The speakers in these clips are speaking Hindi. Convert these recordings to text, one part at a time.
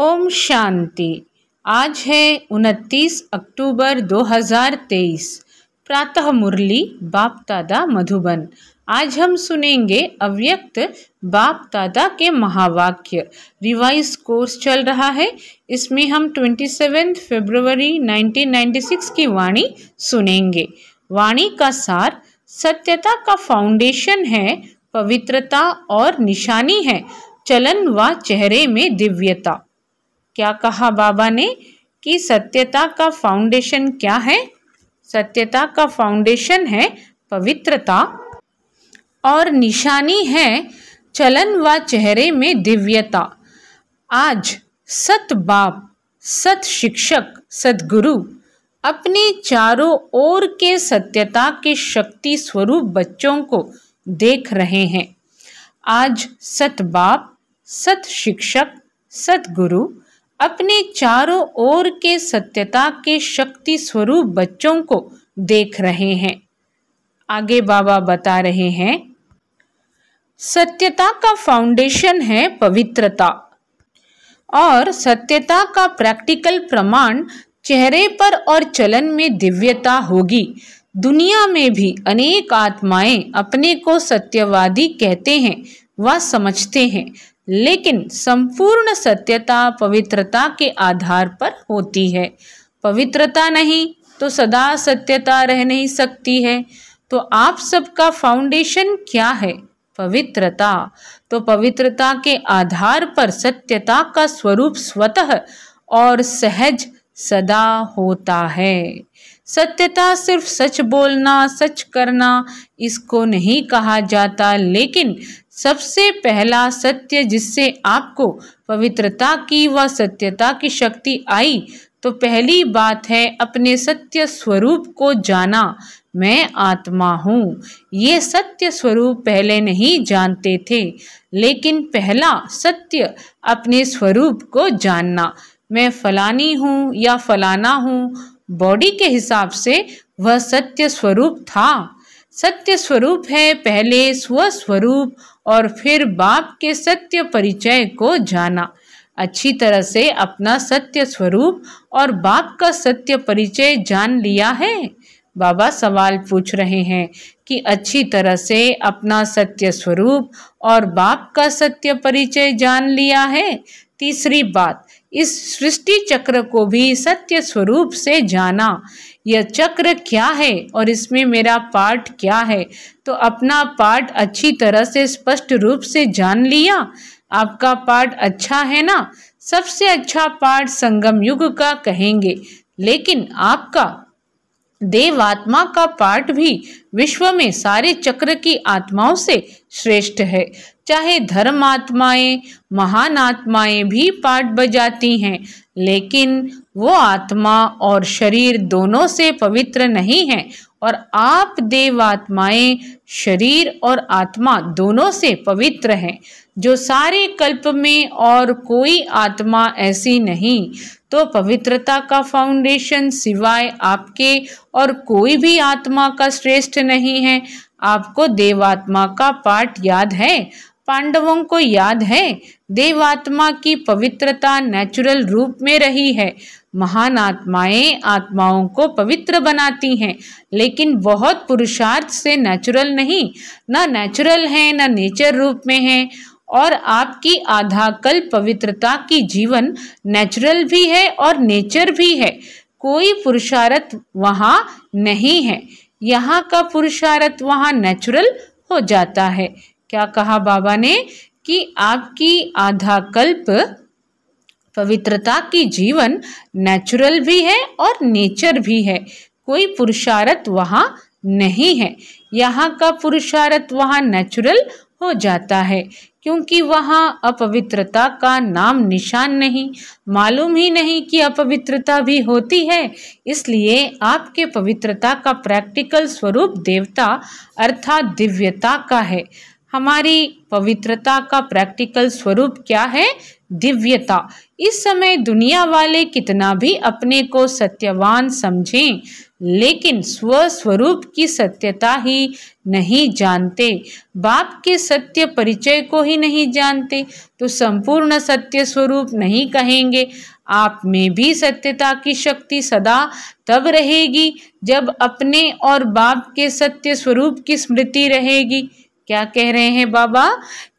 ओम शांति आज है 29 अक्टूबर 2023 प्रातः मुरली बाप दादा मधुबन आज हम सुनेंगे अव्यक्त बाप दादा के महावाक्य रिवाइज कोर्स चल रहा है इसमें हम 27 फरवरी 1996 की वाणी सुनेंगे वाणी का सार सत्यता का फाउंडेशन है पवित्रता और निशानी है चलन व चेहरे में दिव्यता क्या कहा बाबा ने कि सत्यता का फाउंडेशन क्या है सत्यता का फाउंडेशन है पवित्रता और निशानी है चलन व चेहरे में दिव्यता आज सत बाप सत शिक्षक सदगुरु अपने चारों ओर के सत्यता के शक्ति स्वरूप बच्चों को देख रहे हैं आज सत बाप सत शिक्षक सतगुरु अपने चारों ओर के सत्यता के शक्ति स्वरूप बच्चों को देख रहे हैं आगे बाबा बता रहे हैं सत्यता का फाउंडेशन है पवित्रता और सत्यता का प्रैक्टिकल प्रमाण चेहरे पर और चलन में दिव्यता होगी दुनिया में भी अनेक आत्माएं अपने को सत्यवादी कहते हैं व समझते हैं लेकिन संपूर्ण सत्यता पवित्रता के आधार पर होती है पवित्रता नहीं तो सदा सत्यता रह नहीं सकती है तो आप सबका फाउंडेशन क्या है पवित्रता तो पवित्रता के आधार पर सत्यता का स्वरूप स्वतः और सहज सदा होता है सत्यता सिर्फ सच बोलना सच करना इसको नहीं कहा जाता लेकिन सबसे पहला सत्य जिससे आपको पवित्रता की व सत्यता की शक्ति आई तो पहली बात है अपने सत्य स्वरूप को जाना मैं आत्मा हूँ ये सत्य स्वरूप पहले नहीं जानते थे लेकिन पहला सत्य अपने स्वरूप को जानना मैं फलानी हूँ या फलाना हूँ बॉडी के हिसाब से वह सत्य स्वरूप था सत्य स्वरूप है पहले स्वस्वरूप और फिर बाप के सत्य परिचय को जाना अच्छी तरह से अपना सत्य स्वरूप और बाप का सत्य परिचय जान लिया है बाबा सवाल पूछ रहे हैं कि अच्छी तरह से अपना सत्य स्वरूप और बाप का सत्य परिचय जान लिया है तीसरी बात इस सृष्टि चक्र को भी सत्य स्वरूप से जाना यह चक्र क्या है और इसमें मेरा पार्ट क्या है तो अपना पार्ट अच्छी तरह से स्पष्ट रूप से जान लिया आपका पार्ट अच्छा है ना सबसे अच्छा पार्ट संगम युग का कहेंगे लेकिन आपका देवात्मा का पाठ भी विश्व में सारे चक्र की आत्माओं से श्रेष्ठ है चाहे धर्म आत्माएं महान आत्माएं भी पाठ बजाती हैं लेकिन वो आत्मा और शरीर दोनों से पवित्र नहीं है और आप देव आत्माएं शरीर और आत्मा दोनों से पवित्र हैं जो सारे कल्प में और कोई आत्मा ऐसी नहीं तो पवित्रता का फाउंडेशन सिवाय आपके और कोई भी आत्मा का श्रेष्ठ नहीं है आपको देवात्मा का पाठ याद है पांडवों को याद है देवात्मा की पवित्रता नेचुरल रूप में रही है महान आत्माएं आत्माओं को पवित्र बनाती हैं लेकिन बहुत पुरुषार्थ से नेचुरल नहीं ना नेचुरल है ना नेचर रूप में है और आपकी आधा कल पवित्रता की जीवन नेचुरल भी है और नेचर भी है कोई पुरुषार्थ वहाँ नहीं है यहाँ का पुरुषार्थ वहाँ नेचुरल हो जाता है क्या कहा बाबा ने कि आपकी आधा कल्प पवित्रता की जीवन नेचुरल भी है और नेचर भी है कोई पुरुषार्थ वहाँ नहीं है यहाँ का पुरुषार्थ वहाँ नेचुरल हो जाता है क्योंकि वहाँ अपवित्रता का नाम निशान नहीं मालूम ही नहीं कि अपवित्रता भी होती है इसलिए आपके पवित्रता का प्रैक्टिकल स्वरूप देवता अर्थात दिव्यता का है हमारी पवित्रता का प्रैक्टिकल स्वरूप क्या है दिव्यता इस समय दुनिया वाले कितना भी अपने को सत्यवान समझें लेकिन स्वस्वरूप की सत्यता ही नहीं जानते बाप के सत्य परिचय को ही नहीं जानते तो संपूर्ण सत्य स्वरूप नहीं कहेंगे आप में भी सत्यता की शक्ति सदा तब रहेगी जब अपने और बाप के सत्य स्वरूप की स्मृति रहेगी क्या कह रहे हैं बाबा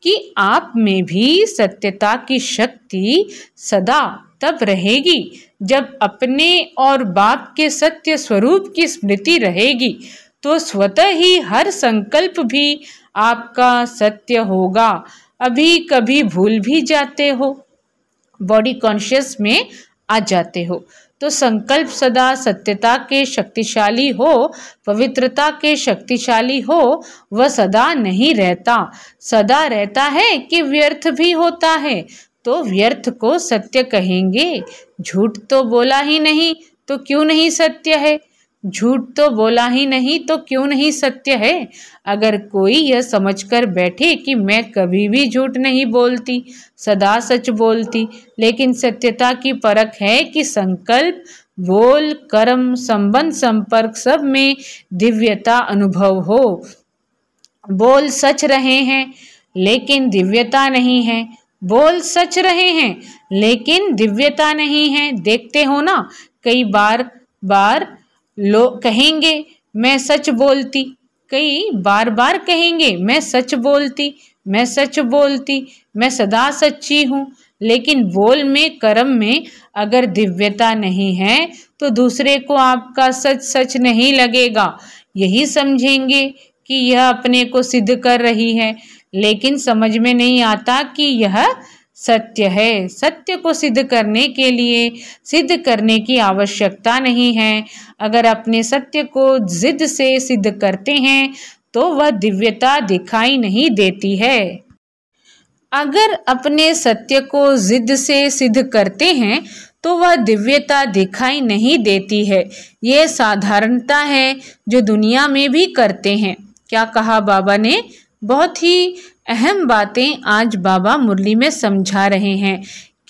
कि आप में भी सत्यता की शक्ति सदा तब रहेगी जब अपने और बाप के सत्य स्वरूप की स्मृति रहेगी तो स्वतः ही हर संकल्प भी आपका सत्य होगा अभी कभी भूल भी जाते हो बॉडी कॉन्शियस में आ जाते हो तो संकल्प सदा सत्यता के शक्तिशाली हो पवित्रता के शक्तिशाली हो वह सदा नहीं रहता सदा रहता है कि व्यर्थ भी होता है तो व्यर्थ को सत्य कहेंगे झूठ तो बोला ही नहीं तो क्यों नहीं सत्य है झूठ तो बोला ही नहीं तो क्यों नहीं सत्य है अगर कोई यह समझकर बैठे कि मैं कभी भी झूठ नहीं बोलती सदा सच बोलती लेकिन सत्यता की परख है कि संकल्प बोल कर्म संबंध संपर्क सब में दिव्यता अनुभव हो बोल सच रहे हैं लेकिन दिव्यता नहीं है बोल सच रहे हैं लेकिन दिव्यता नहीं है देखते हो ना कई बार बार लोग कहेंगे मैं सच बोलती कई बार बार कहेंगे मैं सच बोलती मैं सच बोलती मैं सदा सच्ची हूँ लेकिन बोल में कर्म में अगर दिव्यता नहीं है तो दूसरे को आपका सच सच नहीं लगेगा यही समझेंगे कि यह अपने को सिद्ध कर रही है लेकिन समझ में नहीं आता कि यह सत्य है सत्य को सिद्ध करने के लिए सिद्ध करने की आवश्यकता नहीं है अगर अपने सत्य को जिद से सिद्ध करते हैं तो वह दिव्यता दिखाई नहीं देती है अगर अपने सत्य को जिद से सिद्ध करते हैं तो वह दिव्यता दिखाई नहीं देती है ये साधारणता है जो दुनिया में भी करते हैं क्या कहा बाबा ने बहुत ही अहम बातें आज बाबा मुरली में समझा रहे हैं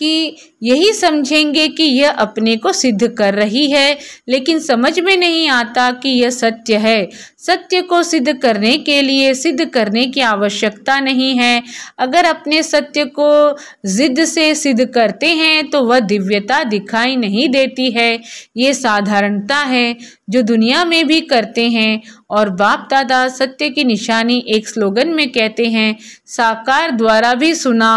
कि यही समझेंगे कि यह अपने को सिद्ध कर रही है लेकिन समझ में नहीं आता कि यह सत्य है सत्य को सिद्ध करने के लिए सिद्ध करने की आवश्यकता नहीं है अगर अपने सत्य को जिद से सिद्ध करते हैं तो वह दिव्यता दिखाई नहीं देती है ये साधारणता है जो दुनिया में भी करते हैं और बाप दादा सत्य की निशानी एक स्लोगन में कहते हैं साकार द्वारा भी सुना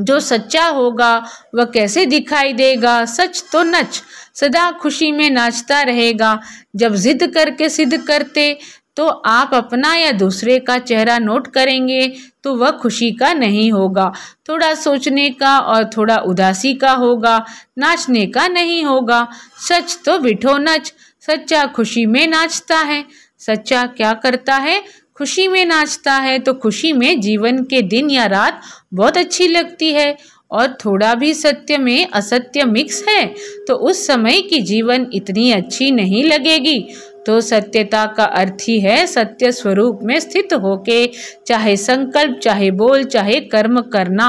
जो सच्चा होगा वह कैसे दिखाई देगा सच तो नच सदा खुशी में नाचता रहेगा जब जिद करके सिद्ध करते तो आप अपना या दूसरे का चेहरा नोट करेंगे तो वह खुशी का नहीं होगा थोड़ा सोचने का और थोड़ा उदासी का होगा नाचने का नहीं होगा सच तो बिठो नच सच्चा खुशी में नाचता है सच्चा क्या करता है खुशी में नाचता है तो खुशी में जीवन के दिन या रात बहुत अच्छी लगती है और थोड़ा भी सत्य में असत्य मिक्स है तो उस समय की जीवन इतनी अच्छी नहीं लगेगी तो सत्यता का अर्थ ही है सत्य स्वरूप में स्थित होके चाहे संकल्प चाहे बोल चाहे कर्म करना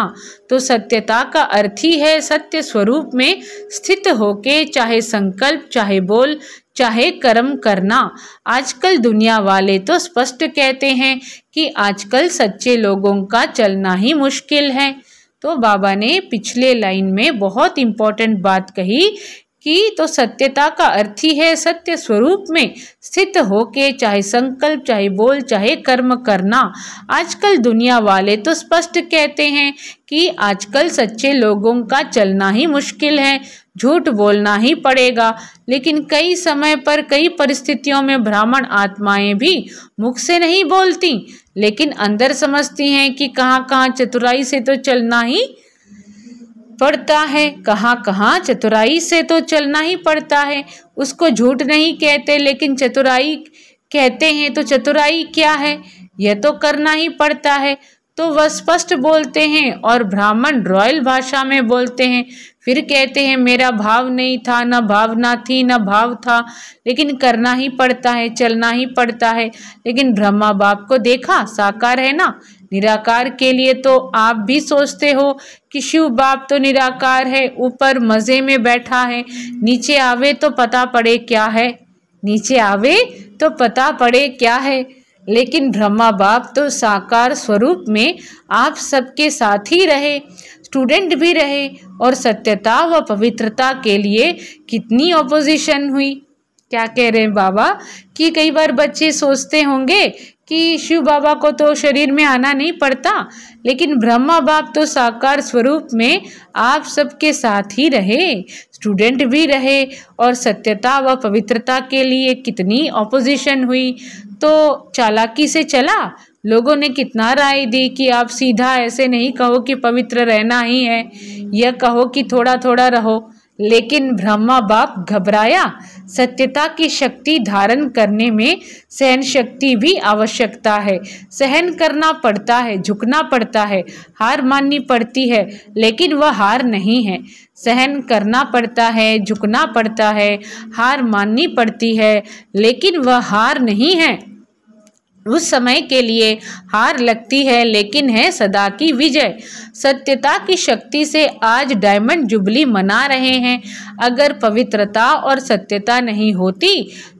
तो सत्यता का अर्थ ही है सत्य स्वरूप में स्थित होके चाहे संकल्प चाहे बोल चाहे कर्म करना आजकल दुनिया वाले तो स्पष्ट कहते हैं कि आजकल सच्चे लोगों का चलना ही मुश्किल है तो बाबा ने पिछले लाइन में बहुत इम्पॉर्टेंट बात कही कि तो सत्यता का अर्थ ही है सत्य स्वरूप में स्थित होके चाहे संकल्प चाहे बोल चाहे कर्म करना आजकल दुनिया वाले तो स्पष्ट कहते हैं कि आजकल सच्चे लोगों का चलना ही मुश्किल है झूठ बोलना ही पड़ेगा लेकिन कई समय पर कई परिस्थितियों में ब्राह्मण आत्माएं भी मुख से नहीं बोलती लेकिन अंदर समझती हैं कि कहाँ कहाँ चतुराई से तो चलना ही पड़ता है कहाँ कहाँ चतुराई से तो चलना ही पड़ता है उसको झूठ नहीं कहते लेकिन चतुराई कहते हैं तो चतुराई क्या है यह तो करना ही पड़ता है तो वह स्पष्ट बोलते हैं और ब्राह्मण रॉयल भाषा में बोलते हैं फिर कहते हैं मेरा भाव नहीं था न भावना थी न भाव था लेकिन करना ही पड़ता है चलना ही पड़ता है लेकिन ब्रह्मा बाप को देखा साकार है ना निराकार के लिए तो आप भी सोचते हो कि शिव बाप तो निराकार है ऊपर मज़े में बैठा है नीचे आवे तो पता पड़े क्या है नीचे आवे तो पता पड़े क्या है लेकिन ब्रह्मा बाप तो साकार स्वरूप में आप सबके साथ ही रहे स्टूडेंट भी रहे और सत्यता व पवित्रता के लिए कितनी ऑपोजिशन हुई क्या कह रहे हैं बाबा कि कई बार बच्चे सोचते होंगे कि शिव बाबा को तो शरीर में आना नहीं पड़ता लेकिन ब्रह्मा बाप तो साकार स्वरूप में आप सबके साथ ही रहे स्टूडेंट भी रहे और सत्यता व पवित्रता के लिए कितनी ऑपोजिशन हुई तो चालाकी से चला लोगों ने कितना राय दी कि आप सीधा ऐसे नहीं कहो कि पवित्र रहना ही है यह कहो कि थोड़ा थोड़ा रहो लेकिन ब्रह्मा बाप घबराया सत्यता की शक्ति धारण करने में सहन शक्ति भी आवश्यकता है सहन करना पड़ता है झुकना पड़ता है हार माननी पड़ती है लेकिन वह हार नहीं है सहन करना पड़ता है झुकना पड़ता है हार माननी पड़ती है लेकिन वह हार नहीं है उस समय के लिए हार लगती है लेकिन है सदा की विजय सत्यता की शक्ति से आज डायमंड जुबली मना रहे हैं अगर पवित्रता और सत्यता नहीं होती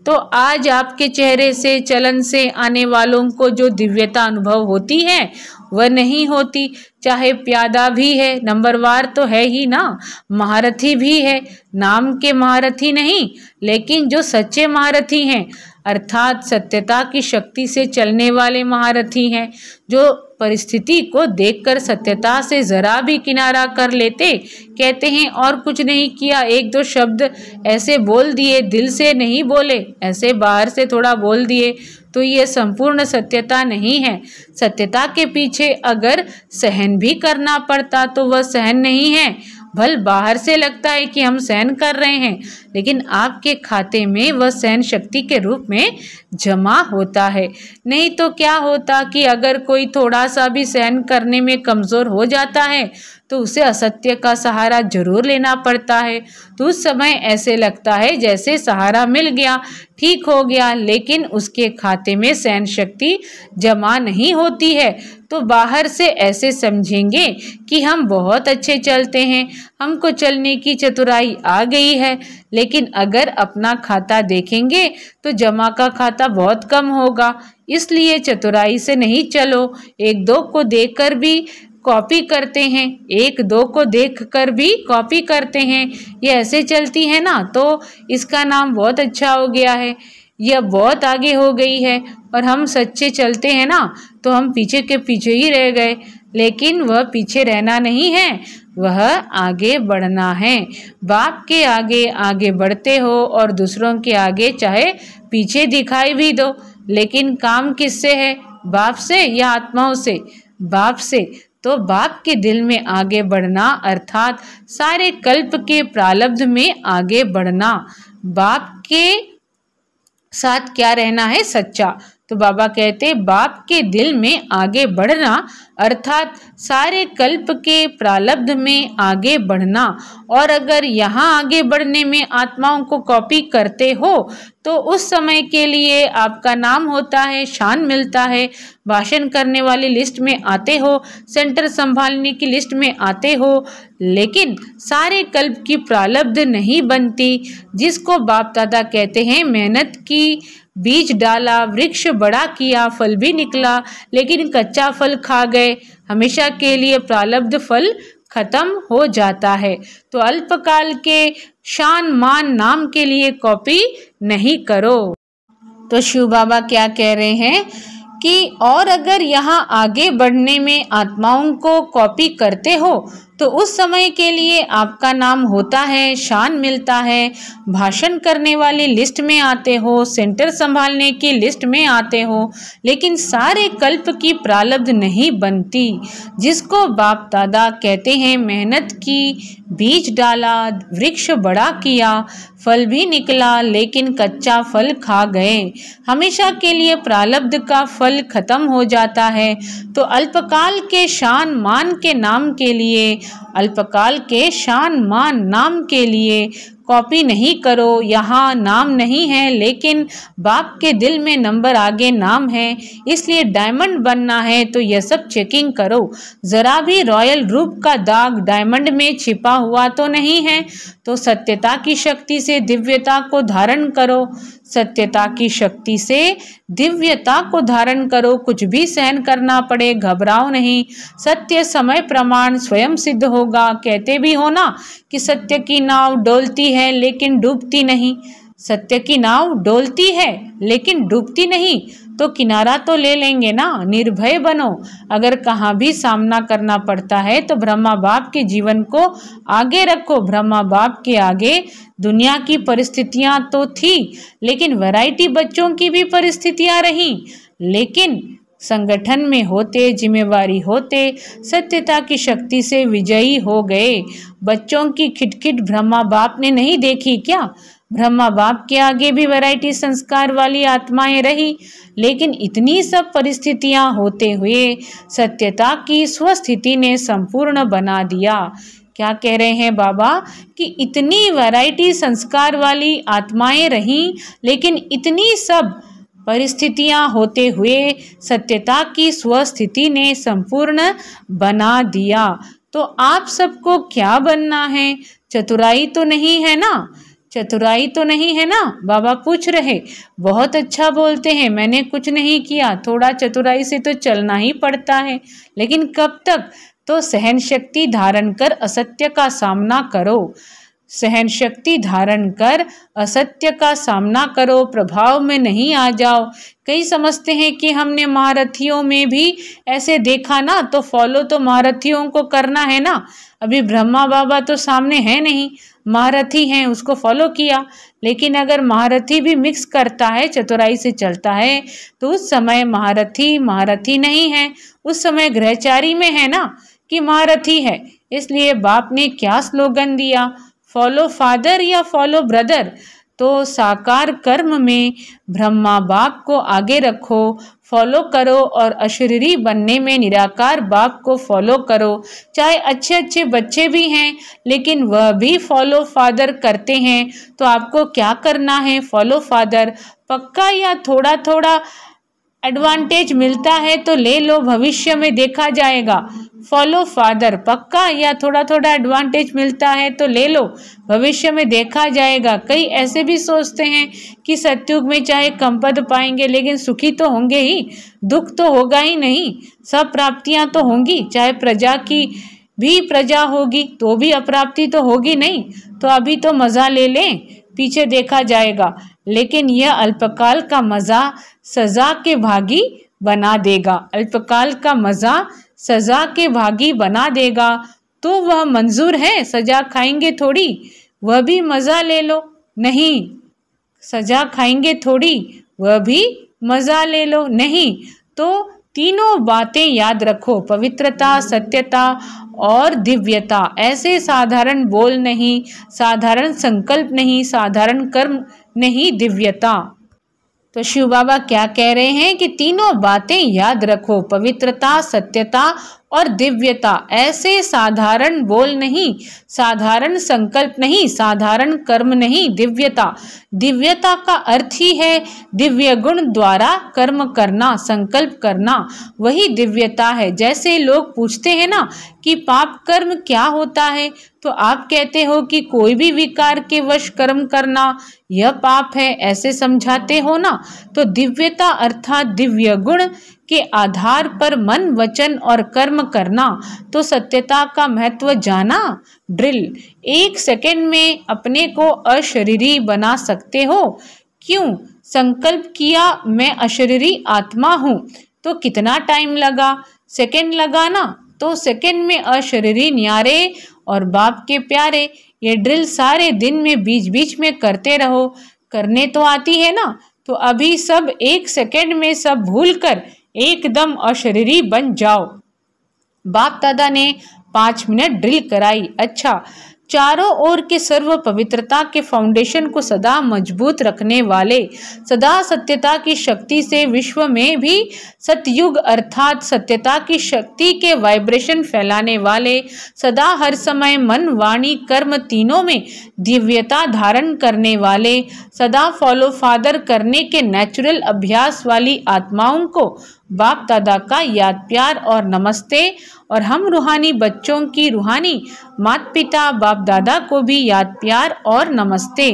तो आज आपके चेहरे से चलन से आने वालों को जो दिव्यता अनुभव होती है वह नहीं होती चाहे प्यादा भी है नंबरवार तो है ही ना महारथी भी है नाम के महारथी नहीं लेकिन जो सच्चे महारथी हैं अर्थात सत्यता की शक्ति से चलने वाले महारथी हैं जो परिस्थिति को देखकर सत्यता से ज़रा भी किनारा कर लेते कहते हैं और कुछ नहीं किया एक दो शब्द ऐसे बोल दिए दिल से नहीं बोले ऐसे बाहर से थोड़ा बोल दिए तो ये संपूर्ण सत्यता नहीं है सत्यता के पीछे अगर सहन भी करना पड़ता तो वह सहन नहीं है भल बाहर से लगता है कि हम सहन कर रहे हैं लेकिन आपके खाते में वह सहन शक्ति के रूप में जमा होता है नहीं तो क्या होता कि अगर कोई थोड़ा सा भी सहन करने में कमज़ोर हो जाता है तो उसे असत्य का सहारा जरूर लेना पड़ता है तो उस समय ऐसे लगता है जैसे सहारा मिल गया ठीक हो गया लेकिन उसके खाते में सहन शक्ति जमा नहीं होती है तो बाहर से ऐसे समझेंगे कि हम बहुत अच्छे चलते हैं हमको चलने की चतुराई आ गई है लेकिन अगर अपना खाता देखेंगे तो जमा का खाता बहुत कम होगा इसलिए चतुराई से नहीं चलो एक दो को देखकर भी कॉपी करते हैं एक दो को देख कर भी कॉपी करते हैं ये ऐसे चलती है ना तो इसका नाम बहुत अच्छा हो गया है यह बहुत आगे हो गई है और हम सच्चे चलते हैं ना तो हम पीछे के पीछे ही रह गए लेकिन वह पीछे रहना नहीं है वह आगे बढ़ना है बाप के आगे आगे बढ़ते हो और दूसरों के आगे चाहे पीछे दिखाई भी दो लेकिन काम किससे है बाप से या आत्माओं से बाप से तो बाप के दिल में आगे बढ़ना अर्थात सारे कल्प के प्रालब्ध में आगे बढ़ना बाप के साथ क्या रहना है सच्चा तो बाबा कहते बाप के दिल में आगे बढ़ना अर्थात सारे कल्प के प्रालब्ध में आगे बढ़ना और अगर यहाँ आगे बढ़ने में आत्माओं को कॉपी करते हो तो उस समय के लिए आपका नाम होता है शान मिलता है भाषण करने वाली लिस्ट में आते हो सेंटर संभालने की लिस्ट में आते हो लेकिन सारे कल्प की प्रालब्ध नहीं बनती जिसको बाप दादा कहते हैं मेहनत की बीज डाला वृक्ष बड़ा किया फल भी निकला लेकिन कच्चा फल खा गए हमेशा के लिए प्रालब्ध फल खत्म हो जाता है तो अल्पकाल के शान मान नाम के लिए कॉपी नहीं करो तो शिव बाबा क्या कह रहे हैं कि और अगर यहाँ आगे बढ़ने में आत्माओं को कॉपी करते हो तो उस समय के लिए आपका नाम होता है शान मिलता है भाषण करने वाली लिस्ट में आते हो सेंटर संभालने की लिस्ट में आते हो लेकिन सारे कल्प की प्रालब्ध नहीं बनती जिसको बाप दादा कहते हैं मेहनत की बीज डाला वृक्ष बड़ा किया फल भी निकला लेकिन कच्चा फल खा गए हमेशा के लिए प्रालब्ध का फल खत्म हो जाता है तो अल्पकाल के शान मान के नाम के लिए अल्पकाल के शान मान नाम के लिए कॉपी नहीं करो यहाँ नाम नहीं है लेकिन बाप के दिल में नंबर आगे नाम है इसलिए डायमंड बनना है तो यह सब चेकिंग करो ज़रा भी रॉयल रूप का दाग डायमंड में छिपा हुआ तो नहीं है तो सत्यता की शक्ति से दिव्यता को धारण करो सत्यता की शक्ति से दिव्यता को धारण करो कुछ भी सहन करना पड़े घबराओ नहीं सत्य समय प्रमाण स्वयं सिद्ध होगा कहते भी हो ना कि सत्य की नाव डोलती है लेकिन डूबती नहीं सत्य की नाव डोलती है लेकिन डूबती नहीं तो किनारा तो ले लेंगे ना निर्भय बनो अगर कहाँ भी सामना करना पड़ता है तो ब्रह्मा बाप के जीवन को आगे रखो ब्रह्मा बाप के आगे दुनिया की परिस्थितियाँ तो थी लेकिन वैरायटी बच्चों की भी परिस्थितियाँ रहीं लेकिन संगठन में होते जिम्मेवारी होते सत्यता की शक्ति से विजयी हो गए बच्चों की खिटखिट ब्रह्मा बाप ने नहीं देखी क्या ब्रह्मा बाप के आगे भी वैरायटी संस्कार वाली आत्माएं रही लेकिन इतनी सब परिस्थितियां होते हुए सत्यता की स्वस्थिति ने संपूर्ण बना दिया क्या कह रहे हैं बाबा कि इतनी वैरायटी संस्कार वाली आत्माएं रहीं लेकिन इतनी सब परिस्थितियां होते हुए सत्यता की स्वस्थिति ने संपूर्ण बना दिया तो आप सबको क्या बनना है चतुराई तो नहीं है ना चतुराई तो नहीं है ना बाबा पूछ रहे बहुत अच्छा बोलते हैं मैंने कुछ नहीं किया थोड़ा चतुराई से तो चलना ही पड़ता है लेकिन कब तक तो सहन शक्ति धारण कर असत्य का सामना करो सहन शक्ति धारण कर असत्य का सामना करो प्रभाव में नहीं आ जाओ कई समझते हैं कि हमने महारथियों में भी ऐसे देखा ना तो फॉलो तो महारथियों को करना है ना अभी ब्रह्मा बाबा तो सामने है नहीं महारथी हैं उसको फॉलो किया लेकिन अगर महारथी भी मिक्स करता है चतुराई से चलता है तो उस समय महारथी महारथी नहीं है उस समय ग्रहचारी में है ना कि महारथी है इसलिए बाप ने क्या स्लोगन दिया फॉलो फादर या फॉलो ब्रदर तो साकार कर्म में ब्रह्मा बाप को आगे रखो फॉलो करो और अशरीरी बनने में निराकार बाप को फॉलो करो चाहे अच्छे अच्छे बच्चे भी हैं लेकिन वह भी फॉलो फादर करते हैं तो आपको क्या करना है फॉलो फादर पक्का या थोड़ा थोड़ा एडवांटेज मिलता है तो ले लो भविष्य में देखा जाएगा फॉलो फादर पक्का या थोड़ा थोड़ा एडवांटेज मिलता है तो ले लो भविष्य में देखा जाएगा कई ऐसे भी सोचते हैं कि सत्युग में चाहे कम पद पाएंगे लेकिन सुखी तो होंगे ही दुख तो होगा ही नहीं सब प्राप्तियां तो होंगी चाहे प्रजा की भी प्रजा होगी तो भी अप्राप्ति तो होगी नहीं तो अभी तो मज़ा ले लें पीछे देखा जाएगा लेकिन यह अल्पकाल का मज़ा सज़ा के भागी बना देगा अल्पकाल का मज़ा सज़ा के भागी बना देगा तो वह मंजूर है सज़ा खाएंगे थोड़ी वह भी मज़ा ले लो नहीं सज़ा खाएंगे थोड़ी वह भी मज़ा ले लो नहीं तो तीनों बातें याद रखो पवित्रता सत्यता और दिव्यता ऐसे साधारण बोल नहीं साधारण संकल्प नहीं साधारण कर्म नहीं दिव्यता तो शिव बाबा क्या कह रहे हैं कि तीनों बातें याद रखो पवित्रता सत्यता और दिव्यता ऐसे साधारण बोल नहीं साधारण संकल्प नहीं साधारण कर्म नहीं दिव्यता दिव्यता का अर्थ ही है दिव्य गुण द्वारा कर्म करना संकल्प करना वही दिव्यता है जैसे लोग पूछते हैं ना कि पाप कर्म क्या होता है तो आप कहते हो कि कोई भी विकार के वश कर्म करना यह पाप है ऐसे समझाते हो ना तो दिव्यता अर्थात दिव्य गुण के आधार पर मन वचन और कर्म करना तो सत्यता का महत्व जाना ड्रिल एक सेकेंड में अपने को अशरीरी बना सकते हो क्यों संकल्प किया मैं अशरीरी आत्मा हूँ तो कितना टाइम लगा सेकेंड लगा ना तो सेकेंड में अशरीरी न्यारे और बाप के प्यारे ये ड्रिल सारे दिन में बीच बीच में करते रहो करने तो आती है ना तो अभी सब एक सेकेंड में सब भूलकर एकदम अशरीरी बन जाओ बाप दादा ने पांच मिनट ड्रिल कराई अच्छा चारों ओर के सर्व पवित्रता के फाउंडेशन को सदा मजबूत रखने वाले सदा सत्यता की शक्ति से विश्व में भी सतयुग अर्थात सत्यता की शक्ति के वाइब्रेशन फैलाने वाले सदा हर समय मन वाणी कर्म तीनों में दिव्यता धारण करने वाले सदा फॉलो फादर करने के नेचुरल अभ्यास वाली आत्माओं को बाप दादा का याद प्यार और नमस्ते और हम रूहानी बच्चों की रूहानी माता पिता बाप दादा को भी याद प्यार और नमस्ते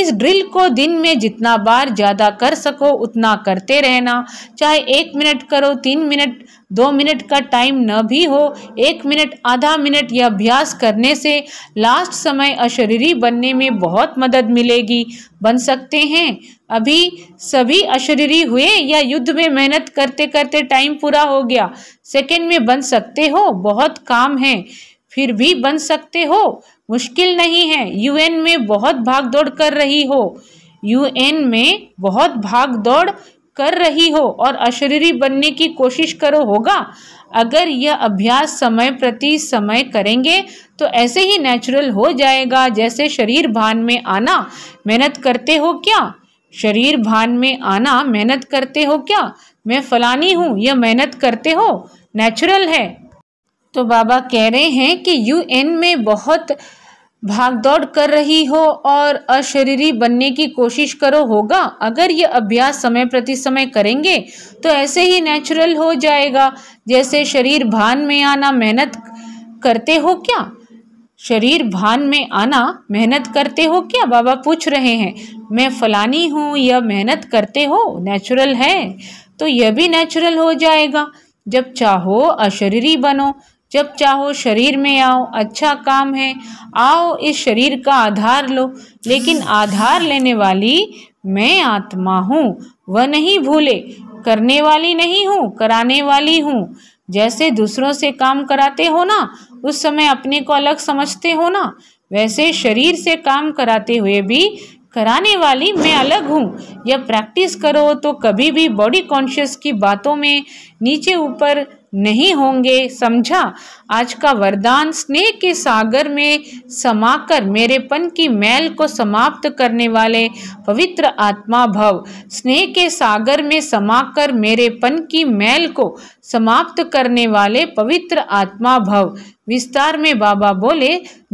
इस ड्रिल को दिन में जितना बार ज़्यादा कर सको उतना करते रहना चाहे एक मिनट करो तीन मिनट दो मिनट का टाइम न भी हो एक मिनट आधा मिनट या अभ्यास करने से लास्ट समय अशरीरी बनने में बहुत मदद मिलेगी बन सकते हैं अभी सभी अशरीरी हुए या युद्ध में मेहनत करते करते टाइम पूरा हो गया सेकेंड में बन सकते हो बहुत काम है फिर भी बन सकते हो मुश्किल नहीं है यूएन में बहुत भाग दौड़ कर रही हो यूएन में बहुत भाग दौड़ कर रही हो और अशरीरी बनने की कोशिश करो होगा अगर यह अभ्यास समय प्रति समय करेंगे तो ऐसे ही नेचुरल हो जाएगा जैसे शरीर भान में आना मेहनत करते हो क्या शरीर भान में आना मेहनत करते हो क्या मैं फलानी हूँ यह मेहनत करते हो नेचुरल है तो बाबा कह रहे हैं कि यूएन में बहुत भागदौड़ कर रही हो और अशरीरी बनने की कोशिश करो होगा अगर ये अभ्यास समय प्रति समय करेंगे तो ऐसे ही नेचुरल हो जाएगा जैसे शरीर भान में आना मेहनत करते हो क्या शरीर भान में आना मेहनत करते हो क्या बाबा पूछ रहे हैं मैं फलानी हूँ या मेहनत करते हो नेचुरल है तो यह भी नेचुरल हो जाएगा जब चाहो अशरीरी बनो जब चाहो शरीर में आओ अच्छा काम है आओ इस शरीर का आधार लो लेकिन आधार लेने वाली मैं आत्मा हूँ वह नहीं भूले करने वाली नहीं हूँ कराने वाली हूँ जैसे दूसरों से काम कराते हो ना उस समय अपने को अलग समझते हो ना वैसे शरीर से काम कराते हुए भी कराने वाली मैं अलग हूँ यह प्रैक्टिस करो तो कभी भी बॉडी कॉन्शियस की बातों में नीचे ऊपर नहीं होंगे समझा आज का वरदान स्नेह के सागर में समाकर मेरेपन की मैल को समाप्त करने वाले पवित्र आत्मा भव स्नेह के सागर में समाकर मेरेपन की मैल को समाप्त करने वाले पवित्र आत्मा भव विस्तार में बाबा बोले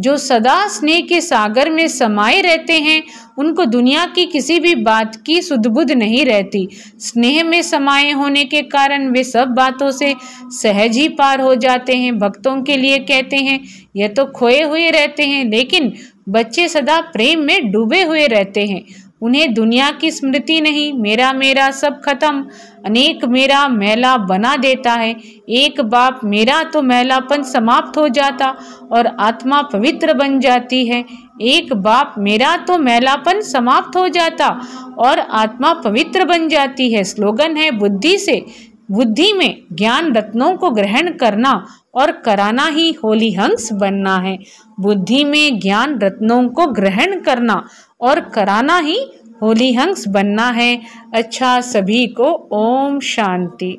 जो सदा स्नेह के सागर में समाये रहते हैं उनको दुनिया की किसी भी बात की सुधबुद नहीं रहती स्नेह में समाये होने के कारण वे सब बातों से सहज ही पार हो जाते हैं भक्त भक्तों के लिए कहते हैं यह तो खोए हुए रहते हैं लेकिन बच्चे सदा प्रेम में डूबे हुए रहते हैं उन्हें दुनिया की स्मृति नहीं मेरा मेरा सब खत्म अनेक मेरा मेला बना देता है एक बाप मेरा तो मेलापन समाप्त हो जाता और आत्मा पवित्र बन जाती है एक बाप मेरा तो मेलापन समाप्त हो जाता और आत्मा पवित्र बन जाती है स्लोगन है बुद्धि से बुद्धि में ज्ञान रत्नों को ग्रहण करना और कराना ही होली हंस बनना है बुद्धि में ज्ञान रत्नों को ग्रहण करना और कराना ही होली हंस बनना है अच्छा सभी को ओम शांति